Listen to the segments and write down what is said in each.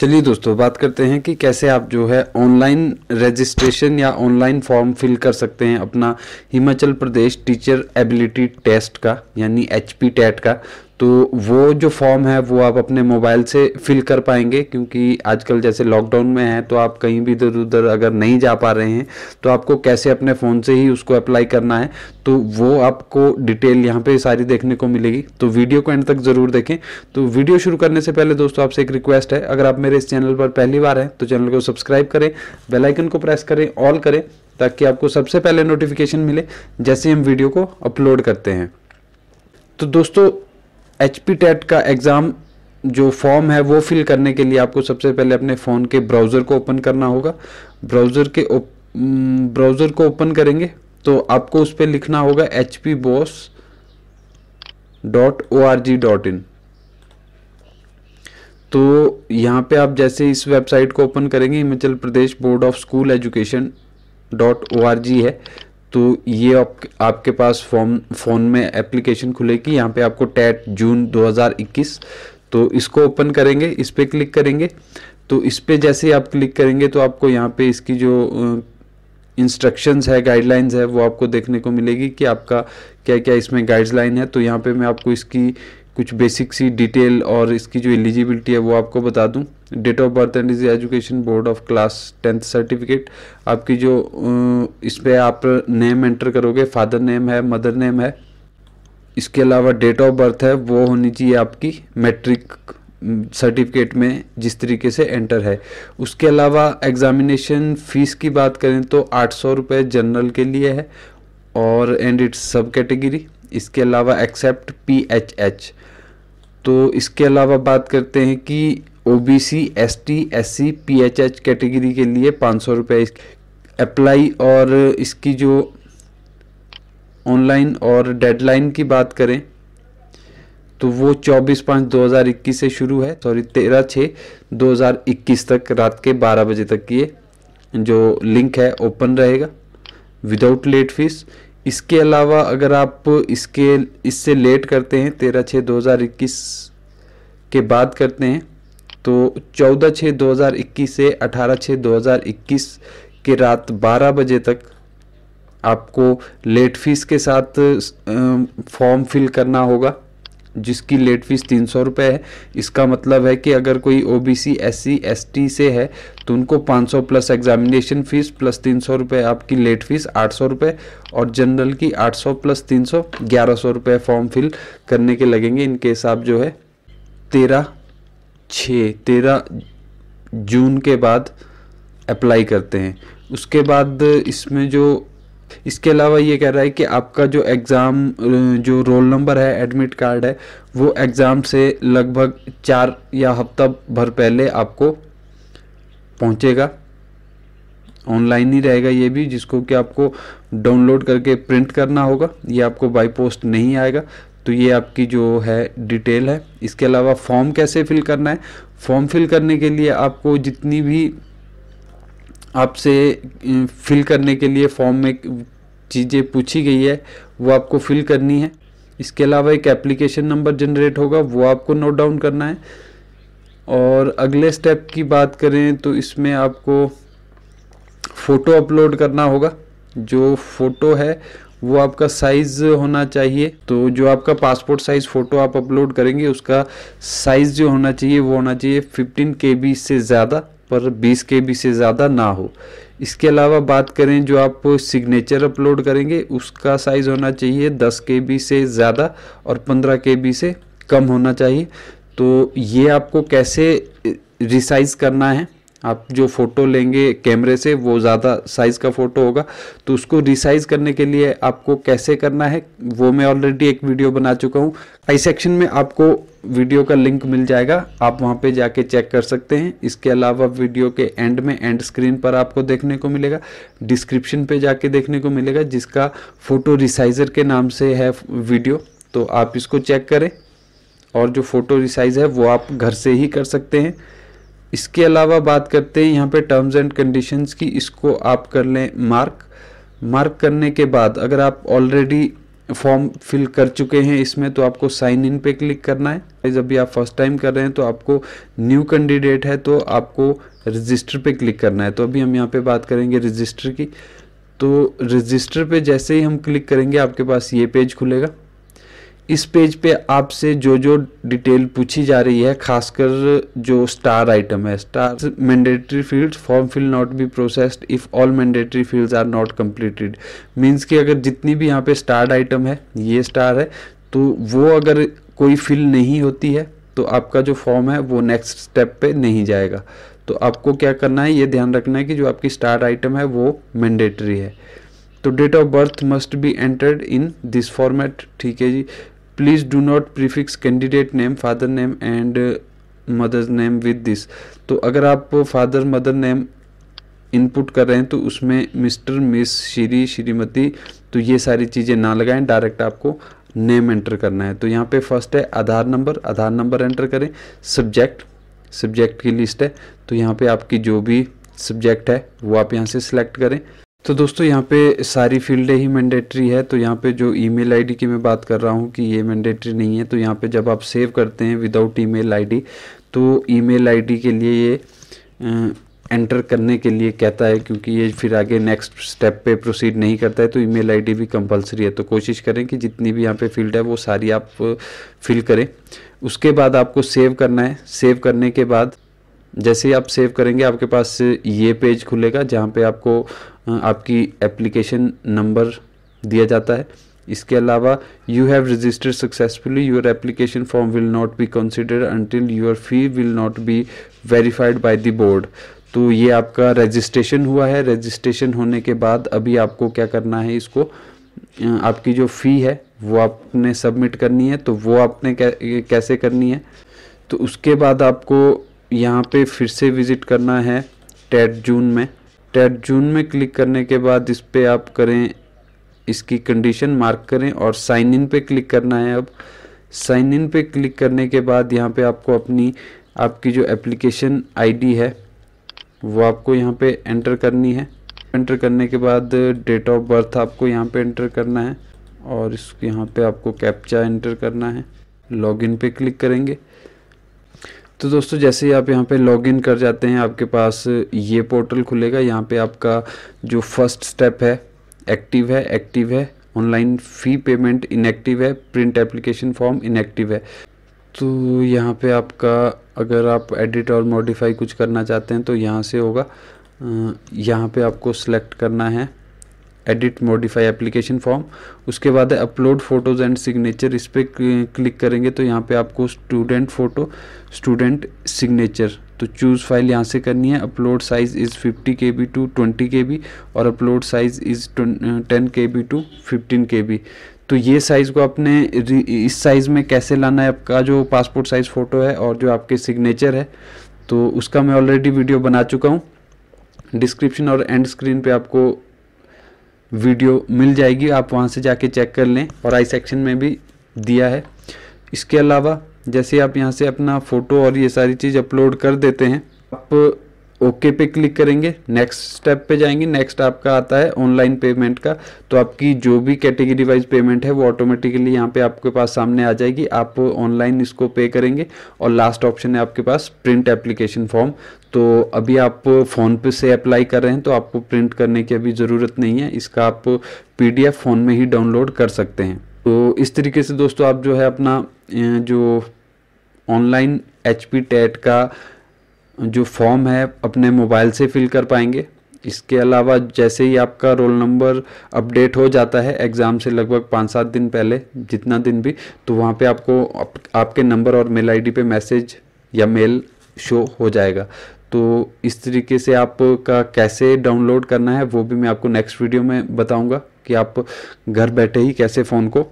चलिए दोस्तों बात करते हैं कि कैसे आप जो है ऑनलाइन रजिस्ट्रेशन या ऑनलाइन फॉर्म फिल कर सकते हैं अपना Himachal Pradesh teacher ability test का यानी एच टेट का तो वो जो फॉर्म है वो आप अपने मोबाइल से फिल कर पाएंगे क्योंकि आजकल जैसे लॉकडाउन में है तो आप कहीं भी इधर उधर अगर नहीं जा पा रहे हैं तो आपको कैसे अपने फ़ोन से ही उसको अप्लाई करना है तो वो आपको डिटेल यहाँ पे सारी देखने को मिलेगी तो वीडियो को एंड तक ज़रूर देखें तो वीडियो शुरू करने से पहले दोस्तों आपसे एक रिक्वेस्ट है अगर आप मेरे इस चैनल पर पहली बार हैं तो चैनल को सब्सक्राइब करें बेलाइकन को प्रेस करें ऑल करें ताकि आपको सबसे पहले नोटिफिकेशन मिले जैसे हम वीडियो को अपलोड करते हैं तो दोस्तों एच पी टेट का एग्ज़ाम जो फॉर्म है वो फिल करने के लिए आपको सबसे पहले अपने फ़ोन के ब्राउज़र को ओपन करना होगा ब्राउज़र के ब्राउज़र mm, को ओपन करेंगे तो आपको उस पर लिखना होगा H P BOS dot O R G dot in तो यहाँ पे आप जैसे इस वेबसाइट को ओपन करेंगे Himachal Pradesh board of school education dot O R G है तो ये आप, आपके पास फॉर्म फ़ोन में एप्लीकेशन खुलेगी यहाँ पे आपको टैट जून 2021 तो इसको ओपन करेंगे इस पर क्लिक करेंगे तो इस पर जैसे ही आप क्लिक करेंगे तो आपको यहाँ पे इसकी जो इंस्ट्रक्शंस है गाइडलाइंस है वो आपको देखने को मिलेगी कि आपका क्या क्या इसमें गाइडलाइन है तो यहाँ पे मैं आपको इसकी कुछ बेसिक सी डिटेल और इसकी जो एलिजिबिलिटी है वो आपको बता दूँ date of birth and is education board of class tenth certificate आपकी जो इस पर आप नेम एंटर करोगे फादर नेम है मदर नेम है इसके अलावा डेट ऑफ बर्थ है वो होनी चाहिए आपकी मैट्रिक सर्टिफिकेट में जिस तरीके से एंटर है उसके अलावा एग्जामिनेशन फीस की बात करें तो आठ सौ रुपये जनरल के लिए है और एंड इट्स सब कैटेगरी इसके अलावा एक्सेप्ट पी एच एच तो इसके अलावा बात करते हैं कि OBC ST SC PHH category के लिए पाँच सौ रुपये अप्लाई और इसकी जो ऑनलाइन और डेडलाइन की बात करें तो वो 24 पाँच 2021 से शुरू है सॉरी 13 छः 2021 तक रात के 12 बजे तक ये जो लिंक है ओपन रहेगा विदाउट लेट फीस इसके अलावा अगर आप इसके इससे लेट करते हैं तेरह छः 2021 के बाद करते हैं तो 14 छः 2021 से 18 छः 2021 के रात 12 बजे तक आपको लेट फीस के साथ फॉर्म फिल करना होगा जिसकी लेट फीस तीन सौ रुपये है इसका मतलब है कि अगर कोई O B C S C S T से है तो उनको पाँच सौ प्लस एग्जामिनेशन फ़ीस प्लस तीन सौ रुपये आपकी लेट फीस आठ सौ रुपये और जनरल की आठ सौ प्लस तीन सौ ग्यारह सौ रुपये फॉर्म फिल करने के लगेंगे इनके आप जो है तेरह छः तेरह जून के बाद अप्लाई करते हैं उसके बाद इसमें जो इसके अलावा ये कह रहा है कि आपका जो एग्ज़ाम जो रोल नंबर है एडमिट कार्ड है वो एग्ज़ाम से लगभग चार या हफ्ता भर पहले आपको पहुंचेगा ऑनलाइन ही रहेगा ये भी जिसको कि आपको डाउनलोड करके प्रिंट करना होगा ये आपको बाई पोस्ट नहीं आएगा तो ये आपकी जो है डिटेल है इसके अलावा फॉर्म कैसे फिल करना है फॉर्म फिल करने के लिए आपको जितनी भी आपसे फिल करने के लिए फॉर्म में चीज़ें पूछी गई है वो आपको फिल करनी है इसके अलावा एक एप्लीकेशन नंबर जनरेट होगा वो आपको नोट डाउन करना है और अगले स्टेप की बात करें तो इसमें आपको फ़ोटो अपलोड करना होगा जो फ़ोटो है वो आपका साइज़ होना चाहिए तो जो आपका पासपोर्ट साइज़ फ़ोटो आप अपलोड करेंगे उसका साइज़ जो होना चाहिए वो होना चाहिए फिफ्टीन के से ज़्यादा पर बीस के से ज़्यादा ना हो इसके अलावा बात करें जो आप सिग्नेचर अपलोड करेंगे उसका साइज़ होना चाहिए दस के से ज़्यादा और पंद्रह के से कम होना चाहिए तो ये आपको कैसे रिसाइज़ करना है आप जो फ़ोटो लेंगे कैमरे से वो ज़्यादा साइज़ का फ़ोटो होगा तो उसको रिसाइज़ करने के लिए आपको कैसे करना है वो मैं ऑलरेडी एक वीडियो बना चुका हूँ आई सेक्शन में आपको वीडियो का लिंक मिल जाएगा आप वहाँ पे जाके चेक कर सकते हैं इसके अलावा वीडियो के एंड में एंड स्क्रीन पर आपको देखने को मिलेगा डिस्क्रिप्शन पर जाके देखने को मिलेगा जिसका फ़ोटो रिसाइज़र के नाम से है वीडियो तो आप इसको चेक करें और जो फ़ोटो रिसाइज़ है वो आप घर से ही कर सकते हैं इसके अलावा बात करते हैं यहाँ पे टर्म्स एंड कंडीशंस की इसको आप कर लें मार्क मार्क करने के बाद अगर आप ऑलरेडी फॉर्म फिल कर चुके हैं इसमें तो आपको साइन इन पे क्लिक करना है जब भी आप फर्स्ट टाइम कर रहे हैं तो आपको न्यू कैंडिडेट है तो आपको रजिस्टर पे क्लिक करना है तो अभी हम यहाँ पे बात करेंगे रजिस्टर की तो रजिस्टर पे जैसे ही हम क्लिक करेंगे आपके पास ये पेज खुलेगा इस पेज पे आपसे जो जो डिटेल पूछी जा रही है खासकर जो स्टार आइटम है star mandatory field form fill not be processed if all mandatory fields are not completed means कि अगर जितनी भी यहाँ पे स्टार आइटम है ये स्टार है तो वो अगर कोई फिल नहीं होती है तो आपका जो फॉर्म है वो नेक्स्ट स्टेप पे नहीं जाएगा तो आपको क्या करना है ये ध्यान रखना है कि जो आपकी स्टार आइटम है वो मैंडेटरी है तो date of birth must be entered in this format ठीक है जी please do not prefix candidate name father name and uh, mother's name with this तो अगर आप father mother name इनपुट कर रहे हैं तो उसमें मिस्टर मिस श्री श्रीमती तो ये सारी चीज़ें ना लगाएं डायरेक्ट आपको नेम एंटर करना है तो यहाँ पे फर्स्ट है Aadhaar number Aadhaar number enter करें सब्जेक्ट सब्जेक्ट की लिस्ट है तो यहाँ पे आपकी जो भी सब्जेक्ट है वो आप यहाँ से सिलेक्ट करें तो दोस्तों यहाँ पे सारी फील्डें ही मैंडेटरी है तो यहाँ पे जो ईमेल आईडी की मैं बात कर रहा हूँ कि ये मैंडेटरी नहीं है तो यहाँ पे जब आप सेव करते हैं विदाउट ईमेल आईडी तो ईमेल आईडी के लिए ये एंटर करने के लिए कहता है क्योंकि ये फिर आगे नेक्स्ट स्टेप पे प्रोसीड नहीं करता है तो ईमेल आईडी भी कंपलसरी है तो कोशिश करें कि जितनी भी यहाँ पे फील्ड है वो सारी आप फिल करें उसके बाद आपको सेव करना है सेव करने के बाद जैसे ही आप सेव करेंगे आपके पास ये पेज खुलेगा जहाँ पे आपको आपकी एप्लीकेशन नंबर दिया जाता है इसके अलावा you have registered successfully your application form will not be consider until your fee will not be verified by the board तो ये आपका रजिस्ट्रेशन हुआ है रजिस्ट्रेशन होने के बाद अभी आपको क्या करना है इसको आपकी जो फ़ी है वो आपने सबमिट करनी है तो वो आपने कैसे करनी है तो उसके बाद आपको यहाँ पे फिर से विज़िट करना है टेट जून में टेट जून में क्लिक करने के बाद इस पर आप करें इसकी कंडीशन मार्क करें और साइन इन पे क्लिक करना है अब साइन इन पे क्लिक करने के बाद यहाँ पे आपको अपनी आपकी जो एप्लीकेशन आईडी है वो आपको यहाँ पे एंटर करनी है एंटर करने के बाद डेट ऑफ बर्थ आपको यहाँ पे एंटर करना है और इस यहाँ पे आपको कैप्चा एंटर करना है लॉगिन पे क्लिक करेंगे तो दोस्तों जैसे ही आप यहाँ पे लॉगिन कर जाते हैं आपके पास ये पोर्टल खुलेगा यहाँ पे आपका जो फर्स्ट स्टेप है एक्टिव है एक्टिव है ऑनलाइन फ़ी पेमेंट इनएक्टिव है प्रिंट एप्लीकेशन फॉर्म इनएक्टिव है तो यहाँ पे आपका अगर आप एडिट और मॉडिफाई कुछ करना चाहते हैं तो यहाँ से होगा यहाँ पे आपको सेलेक्ट करना है एडिट मॉडिफाई एप्लीकेशन फॉर्म उसके बाद है अपलोड फोटोज़ एंड सिग्नेचर इस पर क्लिक करेंगे तो यहाँ पे आपको स्टूडेंट फ़ोटो स्टूडेंट सिग्नेचर तो चूज़ फाइल यहाँ से करनी है upload size is fifty K B to twenty K B और upload size is ten K B to fifteen K B तो ये साइज़ को आपने इस साइज़ में कैसे लाना है आपका जो पासपोर्ट साइज़ फ़ोटो है और जो आपके सिग्नेचर है तो उसका मैं ऑलरेडी वीडियो बना चुका हूँ डिस्क्रिप्शन और एंड स्क्रीन पे आपको वीडियो मिल जाएगी आप वहाँ से जाके चेक कर लें और आई सेक्शन में भी दिया है इसके अलावा जैसे आप यहाँ से अपना फ़ोटो और ये सारी चीज़ अपलोड कर देते हैं आप ओके पे क्लिक करेंगे नेक्स्ट स्टेप पे जाएंगे नेक्स्ट आपका आता है ऑनलाइन पेमेंट का तो आपकी जो भी कैटेगरी वाइज पेमेंट है वो ऑटोमेटिकली यहाँ पे आपके पास सामने आ जाएगी आप ऑनलाइन इसको पे करेंगे और लास्ट ऑप्शन है आपके पास प्रिंट एप्लीकेशन फॉर्म तो अभी आप फ़ोन पे से अप्लाई कर रहे हैं तो आपको प्रिंट करने की अभी ज़रूरत नहीं है इसका आप पी फ़ोन में ही डाउनलोड कर सकते हैं तो इस तरीके से दोस्तों आप जो है अपना जो ऑनलाइन एच टेट का जो फॉर्म है अपने मोबाइल से फिल कर पाएंगे इसके अलावा जैसे ही आपका रोल नंबर अपडेट हो जाता है एग्ज़ाम से लगभग पाँच सात दिन पहले जितना दिन भी तो वहाँ पे आपको आप, आपके नंबर और मेल आईडी पे मैसेज या मेल शो हो जाएगा तो इस तरीके से आपका कैसे डाउनलोड करना है वो भी मैं आपको नेक्स्ट वीडियो में बताऊँगा कि आप घर बैठे ही कैसे फ़ोन को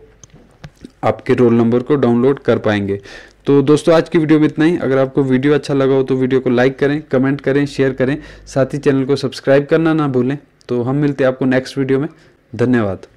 आपके रोल नंबर को डाउनलोड कर पाएंगे तो दोस्तों आज की वीडियो में इतना ही अगर आपको वीडियो अच्छा लगा हो तो वीडियो को लाइक करें कमेंट करें शेयर करें साथ ही चैनल को सब्सक्राइब करना ना भूलें तो हम मिलते हैं आपको नेक्स्ट वीडियो में धन्यवाद